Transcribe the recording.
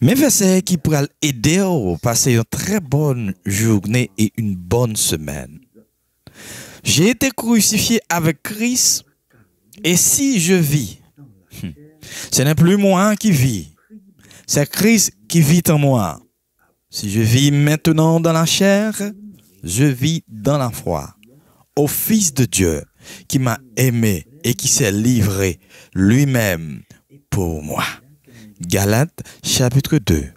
Mais c'est qui pourraient aider à passer une très bonne journée et une bonne semaine. J'ai été crucifié avec Christ et si je vis, hum, ce n'est plus moi qui vis, c'est Christ qui vit en moi. Si je vis maintenant dans la chair, je vis dans la foi. Au Fils de Dieu qui m'a aimé et qui s'est livré lui-même pour moi. Galates chapitre 2